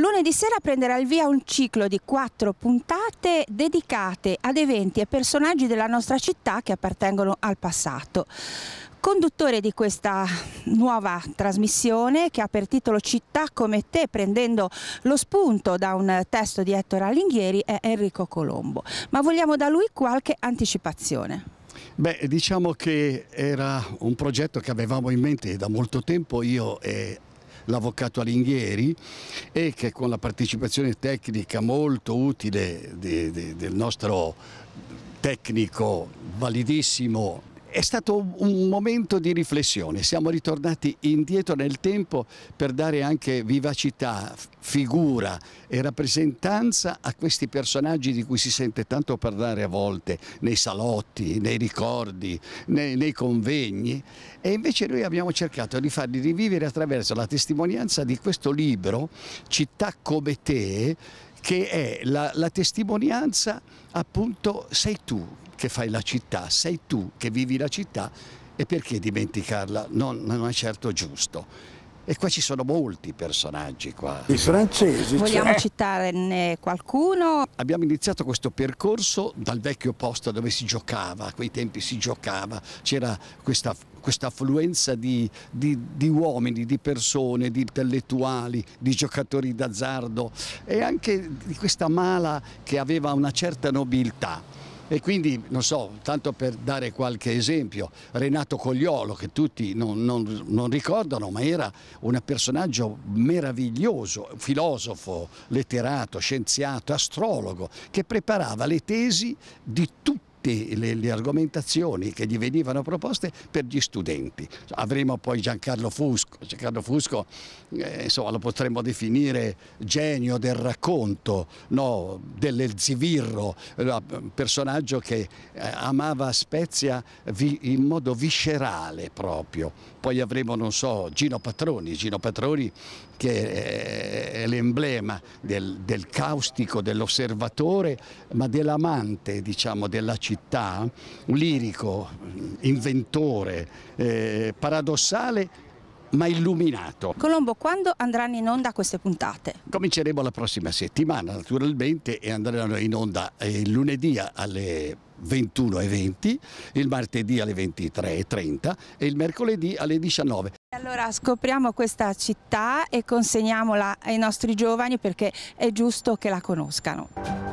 Lunedì sera prenderà il via un ciclo di quattro puntate dedicate ad eventi e personaggi della nostra città che appartengono al passato. Conduttore di questa nuova trasmissione che ha per titolo Città come te, prendendo lo spunto da un testo di Ettore Alinghieri, è Enrico Colombo. Ma vogliamo da lui qualche anticipazione. Beh, diciamo che era un progetto che avevamo in mente da molto tempo io e l'avvocato Alinghieri e che con la partecipazione tecnica molto utile di, di, del nostro tecnico validissimo è stato un momento di riflessione, siamo ritornati indietro nel tempo per dare anche vivacità, figura e rappresentanza a questi personaggi di cui si sente tanto parlare a volte nei salotti, nei ricordi, nei, nei convegni e invece noi abbiamo cercato di farli rivivere attraverso la testimonianza di questo libro Città come te che è la, la testimonianza appunto sei tu che fai la città, sei tu che vivi la città e perché dimenticarla? non, non è certo giusto. E qua ci sono molti personaggi qua. I francesi. Cioè- Vogliamo cioè. citarne qualcuno? Abbiamo iniziato questo percorso dal vecchio posto dove si giocava, a quei tempi si giocava, c'era questa, questa affluenza di, di, di, uomini, di persone, di intellettuali, di giocatori d'azzardo e anche di questa mala che aveva una certa nobiltà. E quindi, non so, tanto per dare qualche esempio, Renato Cogliolo, che tutti non, non, non ricordano, ma era un personaggio meraviglioso, filosofo, letterato, scienziato, astrologo, che preparava le tesi di tutti tutte le, le, argomentazioni che gli venivano proposte per gli studenti. Avremo poi Giancarlo Fusco, Giancarlo Fusco eh, insomma, lo potremmo definire genio del racconto, no, dell'Elzivirro, eh, personaggio che eh, amava Spezia vi, in modo viscerale proprio. Poi avremo, non so, Gino Patroni, Gino Patroni che eh, è l'emblema del, del caustico, dell'osservatore, ma dell'amante diciamo, della città città, lirico, inventore, eh, paradossale ma illuminato. Colombo, quando andranno in onda queste puntate? Cominceremo la prossima settimana naturalmente e andranno in onda eh, il lunedì alle 21.20, il martedì alle 23.30 e il mercoledì alle 19. Allora scopriamo questa città e consegniamola ai nostri giovani perché è giusto che la conoscano.